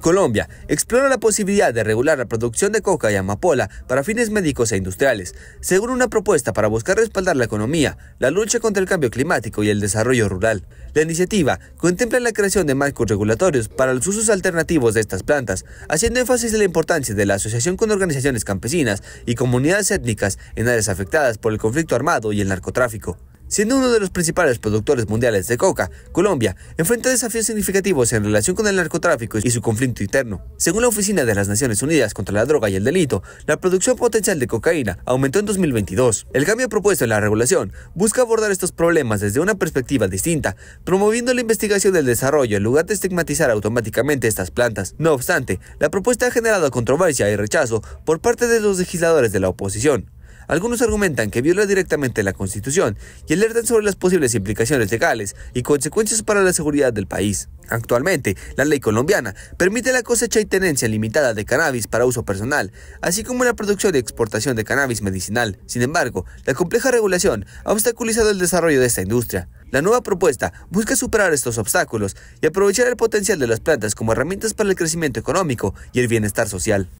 Colombia explora la posibilidad de regular la producción de coca y amapola para fines médicos e industriales, según una propuesta para buscar respaldar la economía, la lucha contra el cambio climático y el desarrollo rural. La iniciativa contempla la creación de marcos regulatorios para los usos alternativos de estas plantas, haciendo énfasis en la importancia de la asociación con organizaciones campesinas y comunidades étnicas en áreas afectadas por el conflicto armado y el narcotráfico. Siendo uno de los principales productores mundiales de coca, Colombia enfrenta desafíos significativos en relación con el narcotráfico y su conflicto interno. Según la Oficina de las Naciones Unidas contra la Droga y el Delito, la producción potencial de cocaína aumentó en 2022. El cambio propuesto en la regulación busca abordar estos problemas desde una perspectiva distinta, promoviendo la investigación del desarrollo en lugar de estigmatizar automáticamente estas plantas. No obstante, la propuesta ha generado controversia y rechazo por parte de los legisladores de la oposición. Algunos argumentan que viola directamente la Constitución y alertan sobre las posibles implicaciones legales y consecuencias para la seguridad del país. Actualmente, la ley colombiana permite la cosecha y tenencia limitada de cannabis para uso personal, así como la producción y exportación de cannabis medicinal. Sin embargo, la compleja regulación ha obstaculizado el desarrollo de esta industria. La nueva propuesta busca superar estos obstáculos y aprovechar el potencial de las plantas como herramientas para el crecimiento económico y el bienestar social.